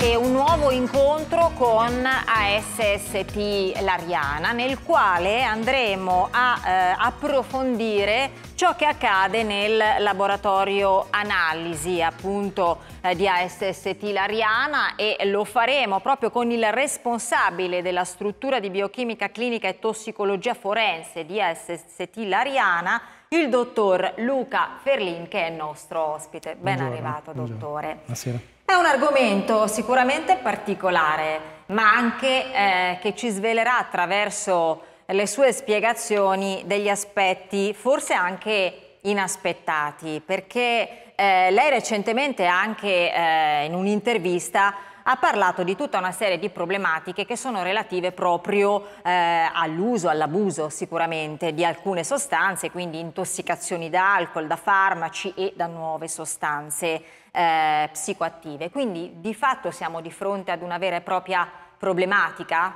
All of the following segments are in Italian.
e un nuovo incontro con ASST Lariana nel quale andremo a eh, approfondire ciò che accade nel laboratorio analisi appunto eh, di ASST Lariana e lo faremo proprio con il responsabile della struttura di biochimica clinica e tossicologia forense di ASST Lariana il dottor Luca Ferlin che è il nostro ospite. Ben buongiorno, arrivato buongiorno. dottore. Buonasera. È un argomento sicuramente particolare, ma anche eh, che ci svelerà attraverso le sue spiegazioni degli aspetti forse anche inaspettati, perché eh, lei recentemente anche eh, in un'intervista ha parlato di tutta una serie di problematiche che sono relative proprio eh, all'uso, all'abuso sicuramente di alcune sostanze, quindi intossicazioni da alcol, da farmaci e da nuove sostanze eh, psicoattive. Quindi di fatto siamo di fronte ad una vera e propria problematica?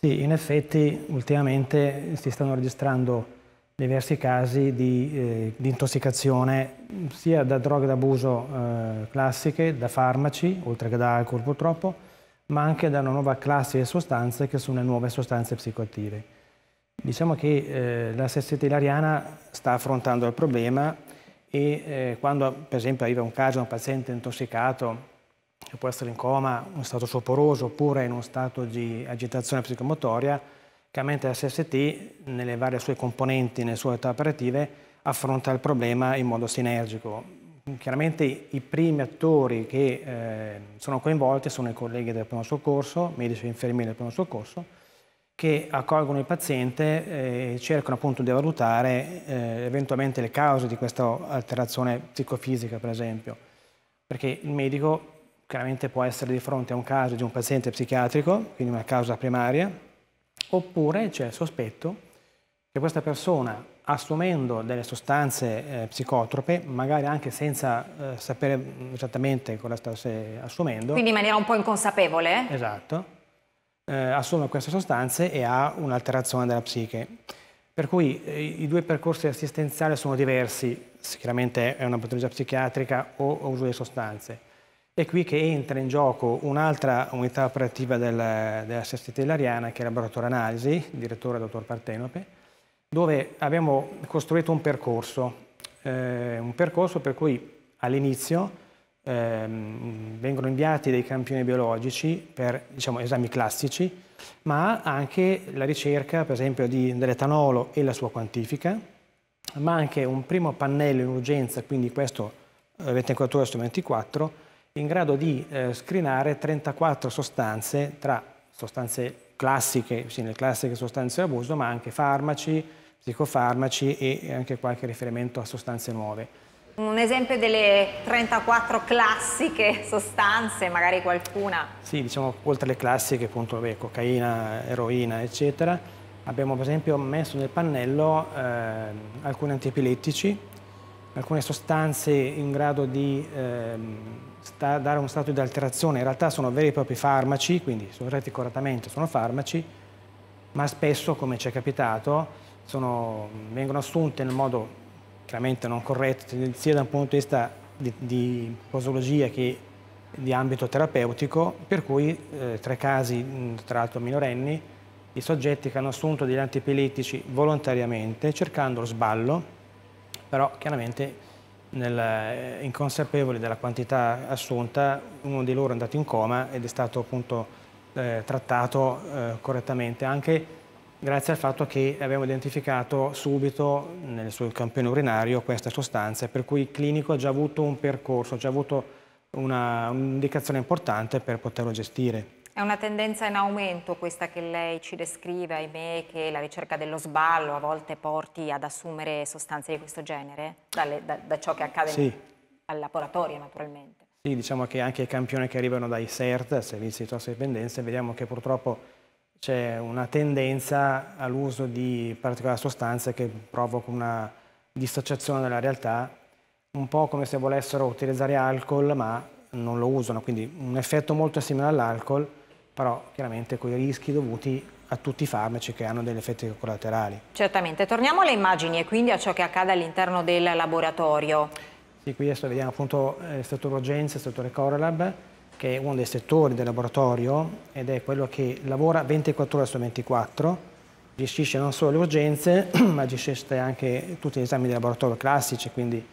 Sì, in effetti ultimamente si stanno registrando diversi casi di, eh, di intossicazione sia da droghe d'abuso eh, classiche, da farmaci, oltre che da alcol purtroppo, ma anche da una nuova classe di sostanze che sono le nuove sostanze psicoattive. Diciamo che eh, la sessetta ilariana sta affrontando il problema e eh, quando per esempio arriva un caso, di un paziente intossicato che può essere in coma, in stato soporoso oppure in uno stato di agitazione psicomotoria, Chiaramente la SST, nelle varie sue componenti, nelle sue attività operative, affronta il problema in modo sinergico. Chiaramente i primi attori che eh, sono coinvolti sono i colleghi del primo soccorso, medici e infermieri del primo soccorso, che accolgono il paziente eh, e cercano appunto di valutare eh, eventualmente le cause di questa alterazione psicofisica, per esempio. Perché il medico chiaramente può essere di fronte a un caso di un paziente psichiatrico, quindi una causa primaria, oppure c'è il sospetto che questa persona, assumendo delle sostanze eh, psicotrope, magari anche senza eh, sapere mm, esattamente cosa stesse assumendo... Quindi in maniera un po' inconsapevole? Esatto, eh, assume queste sostanze e ha un'alterazione della psiche. Per cui eh, i due percorsi assistenziali sono diversi, sicuramente è una patologia psichiatrica o, o uso di sostanze. È qui che entra in gioco un'altra unità operativa della, della SST Lariana, che è il laboratorio analisi, direttore dottor Partenope, dove abbiamo costruito un percorso, eh, un percorso per cui all'inizio eh, vengono inviati dei campioni biologici per diciamo, esami classici, ma anche la ricerca, per esempio, dell'etanolo e la sua quantifica, ma anche un primo pannello in urgenza, quindi questo eh, 24 ore su 24, in grado di eh, screenare 34 sostanze, tra sostanze classiche, sì, le classiche sostanze di abuso, ma anche farmaci, psicofarmaci e anche qualche riferimento a sostanze nuove. Un esempio delle 34 classiche sostanze, magari qualcuna? Sì, diciamo, oltre alle classiche, appunto, beh, cocaina, eroina, eccetera, abbiamo per esempio messo nel pannello eh, alcuni antiepilettici, alcune sostanze in grado di ehm, dare uno stato di alterazione, in realtà sono veri e propri farmaci, quindi soggetti correttamente sono farmaci, ma spesso, come ci è capitato, sono, vengono assunte nel modo chiaramente non corretto, sia da un punto di vista di, di posologia che di ambito terapeutico, per cui eh, tre casi, tra l'altro minorenni, di soggetti che hanno assunto degli antipeletici volontariamente cercando lo sballo, però chiaramente nel, eh, inconsapevoli della quantità assunta, uno di loro è andato in coma ed è stato appunto eh, trattato eh, correttamente anche grazie al fatto che abbiamo identificato subito nel suo campione urinario questa sostanza, per cui il clinico ha già avuto un percorso, ha già avuto un'indicazione importante per poterlo gestire. È una tendenza in aumento questa che lei ci descrive, ahimè, che la ricerca dello sballo a volte porti ad assumere sostanze di questo genere, dalle, da, da, ciò che accade sì. al laboratorio naturalmente. Sì, diciamo che anche i campioni che arrivano dai CERT, servizi di tossicodipendenza, vediamo che purtroppo c'è una tendenza all'uso di particolari sostanze che provoca una dissociazione dalla realtà, un po' come se volessero utilizzare alcol ma non lo usano, quindi un effetto molto simile all'alcol, però chiaramente con i rischi dovuti a tutti i farmaci che hanno degli effetti collaterali. Certamente, torniamo alle immagini e quindi a ciò che accade all'interno del laboratorio. Sì, qui adesso vediamo appunto eh, il settore urgenza, il settore Corelab, che è uno dei settori del laboratorio ed è quello che lavora 24 ore su 24, gestisce non solo le urgenze, ma gestisce anche tutti gli esami di laboratorio classici, quindi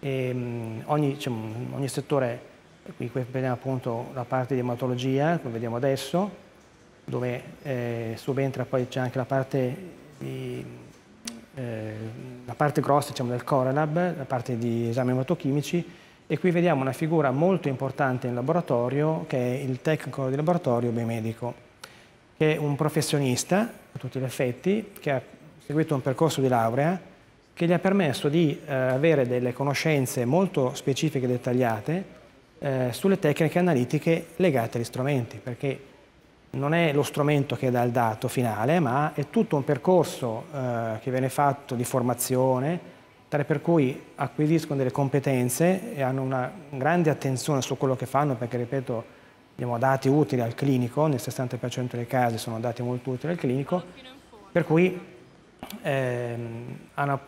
ehm, ogni, diciamo, ogni settore qui vediamo appunto la parte di ematologia, come vediamo adesso, dove eh, subentra poi c'è anche la parte, di, eh, la parte grossa diciamo, del Corelab, la parte di esami ematochimici, e qui vediamo una figura molto importante in laboratorio, che è il tecnico di laboratorio biomedico, che è un professionista, a tutti gli effetti, che ha seguito un percorso di laurea, che gli ha permesso di eh, avere delle conoscenze molto specifiche e dettagliate, eh, sulle tecniche analitiche legate agli strumenti, perché non è lo strumento che dà il dato finale, ma è tutto un percorso eh, che viene fatto di formazione, tale per cui acquisiscono delle competenze e hanno una grande attenzione su quello che fanno, perché ripeto, abbiamo dati utili al clinico, nel 60% dei casi sono dati molto utili al clinico, per cui eh, hanno,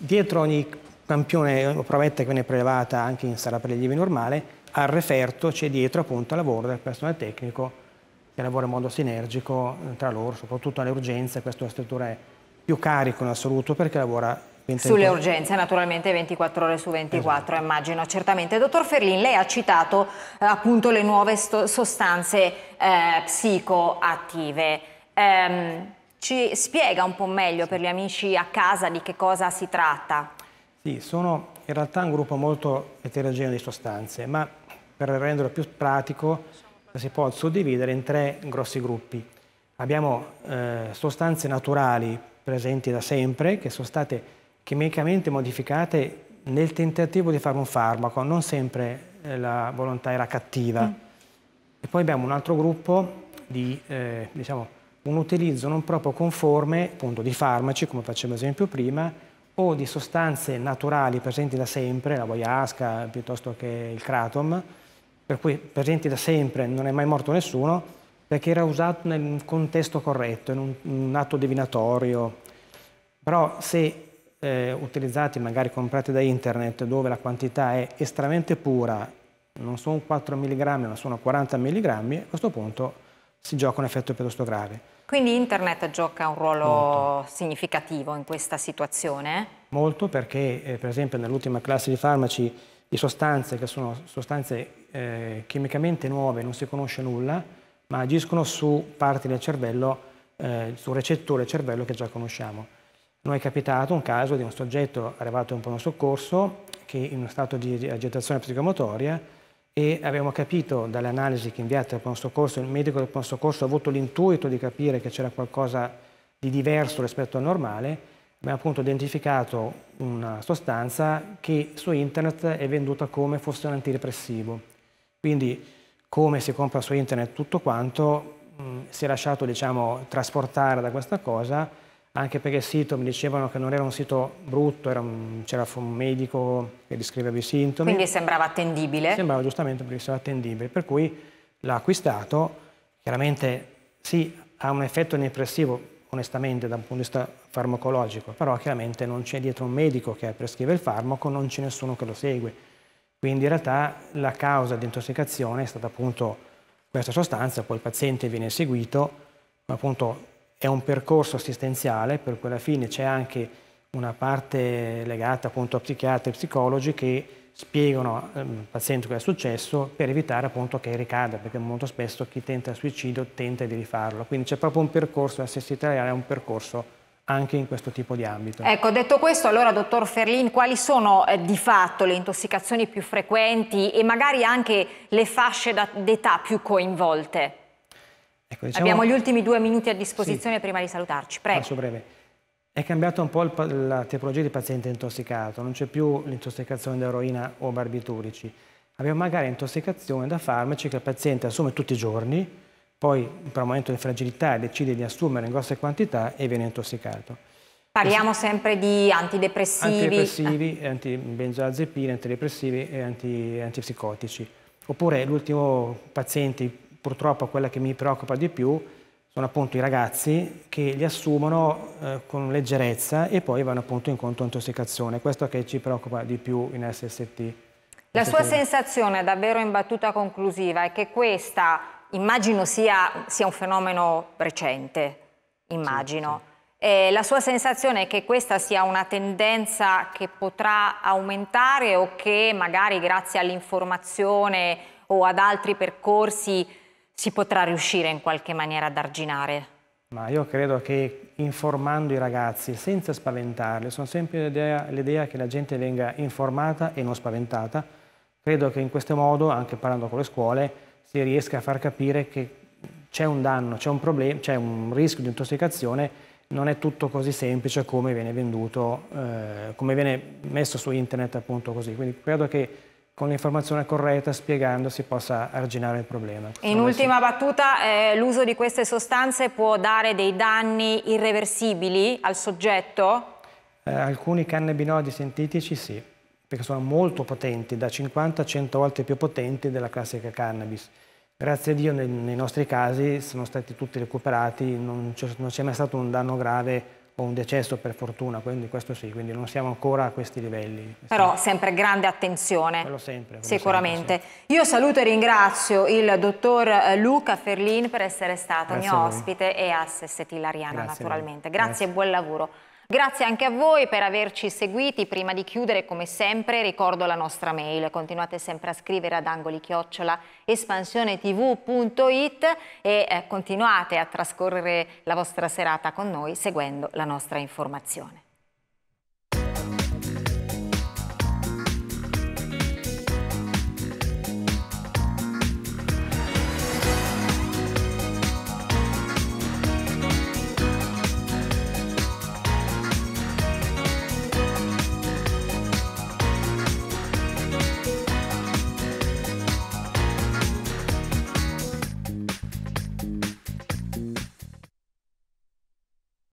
dietro ogni campione eh, o provetta che viene prelevata anche in sala prelievi normale, al referto c'è dietro appunto il lavoro del personale tecnico che lavora in modo sinergico eh, tra loro, soprattutto alle urgenze, questa struttura è più carico in assoluto perché lavora sulle urgenze naturalmente 24 ore su 24 esatto. immagino certamente. Dottor Ferlin lei ha citato eh, appunto le nuove sostanze eh, psicoattive. Ehm, ci spiega un po' meglio per gli amici a casa di che cosa si tratta? Sì, sono in realtà un gruppo molto eterogeneo di sostanze, ma per renderlo più pratico si può suddividere in tre grossi gruppi. Abbiamo eh, sostanze naturali presenti da sempre, che sono state chimicamente modificate nel tentativo di fare un farmaco, non sempre eh, la volontà era cattiva. Mm. E poi abbiamo un altro gruppo di, eh, diciamo, un utilizzo non proprio conforme appunto, di farmaci, come facevo esempio prima, o di sostanze naturali presenti da sempre, la boiasca piuttosto che il kratom, per cui presenti da sempre non è mai morto nessuno, perché era usato nel contesto corretto, in un, un atto divinatorio. Però se eh, utilizzati, magari comprati da internet, dove la quantità è estremamente pura, non sono 4 mg ma sono 40 mg, a questo punto si gioca un effetto piuttosto grave. Quindi internet gioca un ruolo Molto. significativo in questa situazione? Molto perché eh, per esempio nell'ultima classe di farmaci di sostanze che sono sostanze eh, chimicamente nuove, non si conosce nulla, ma agiscono su parti del cervello, eh, su recettori del cervello che già conosciamo. Noi è capitato un caso di un soggetto arrivato in pronto soccorso che in uno stato di agitazione psicomotoria e abbiamo capito dalle analisi che inviate al pronto soccorso, il medico del pronto soccorso ha avuto l'intuito di capire che c'era qualcosa di diverso rispetto al normale, abbiamo appunto identificato una sostanza che su internet è venduta come fosse un antidepressivo. Quindi come si compra su internet tutto quanto, mh, mm, si è lasciato diciamo, trasportare da questa cosa anche perché il sito mi dicevano che non era un sito brutto, c'era un, un, medico che descriveva i sintomi. Quindi sembrava attendibile? Sembrava giustamente perché sembrava attendibile, per cui l'ha acquistato, chiaramente sì, ha un effetto depressivo onestamente da un punto di vista farmacologico, però chiaramente non c'è dietro un medico che prescrive il farmaco, non c'è nessuno che lo segue. Quindi in realtà la causa di intossicazione è stata appunto questa sostanza, poi il paziente viene seguito, ma appunto è un percorso assistenziale, per quella fine c'è anche una parte legata appunto a psichiatri e psicologi che spiegano ehm, al paziente cosa è successo per evitare appunto che ricada, perché molto spesso chi tenta il suicidio tenta di rifarlo. Quindi c'è proprio un percorso, assistenziale è un percorso anche in questo tipo di ambito. Ecco, detto questo, allora, dottor Ferlin, quali sono eh, di fatto le intossicazioni più frequenti e magari anche le fasce d'età più coinvolte? Ecco, diciamo, Abbiamo gli ultimi due minuti a disposizione sì, prima di salutarci, prego. Passo breve. È cambiata un po' il, la tipologia di paziente intossicato, non c'è più l'intossicazione da eroina o barbiturici. Abbiamo magari intossicazione da farmaci che il paziente assume tutti i giorni, poi per un momento di fragilità decide di assumere in grosse quantità e viene intossicato. Parliamo sempre di antidepressivi. Antidepressivi, ah. antibenzodiazepine, antidepressivi e anti, antipsicotici. Oppure l'ultimo paziente purtroppo quella che mi preoccupa di più sono appunto i ragazzi che li assumono eh, con leggerezza e poi vanno appunto in conto intossicazione. Questo che ci preoccupa di più in SST. La sua sensazione davvero in battuta conclusiva è che questa, immagino sia, sia un fenomeno recente, immagino. Sì, sì. Eh, la sua sensazione è che questa sia una tendenza che potrà aumentare o che magari grazie all'informazione o ad altri percorsi si potrà riuscire in qualche maniera ad arginare? Ma io credo che informando i ragazzi, senza spaventarli, sono sempre l'idea, che la gente venga informata e non spaventata, credo che in questo modo, anche parlando con le scuole, si riesca a far capire che c'è un danno, c'è un, un rischio di intossicazione, non è tutto così semplice come viene venduto, eh, come viene messo su internet appunto così. Quindi credo che con l'informazione corretta, spiegando, si possa arginare il problema. In Come ultima si... battuta, eh, l'uso di queste sostanze può dare dei danni irreversibili al soggetto? Eh, alcuni cannabinoidi sintetici sì, perché sono molto potenti, da 50 a 100 volte più potenti della classica cannabis. Grazie a Dio nei, nei nostri casi sono stati tutti recuperati, non c'è mai stato un danno grave o un decesso per fortuna, quindi questo sì, quindi non siamo ancora a questi livelli. Però sempre grande attenzione. Quello sempre. Quello Sicuramente. Sempre, sì. Io saluto e ringrazio il dottor eh, Luca Ferlin per essere stato Grazie mio ospite e a Assess Tilariana naturalmente. Grazie, Grazie e buon lavoro. Grazie anche a voi per averci seguiti. Prima di chiudere, come sempre, ricordo la nostra mail. Continuate sempre a scrivere ad angolichiocciolaespansionetv.it e eh, continuate a trascorrere la vostra serata con noi seguendo la nostra informazione.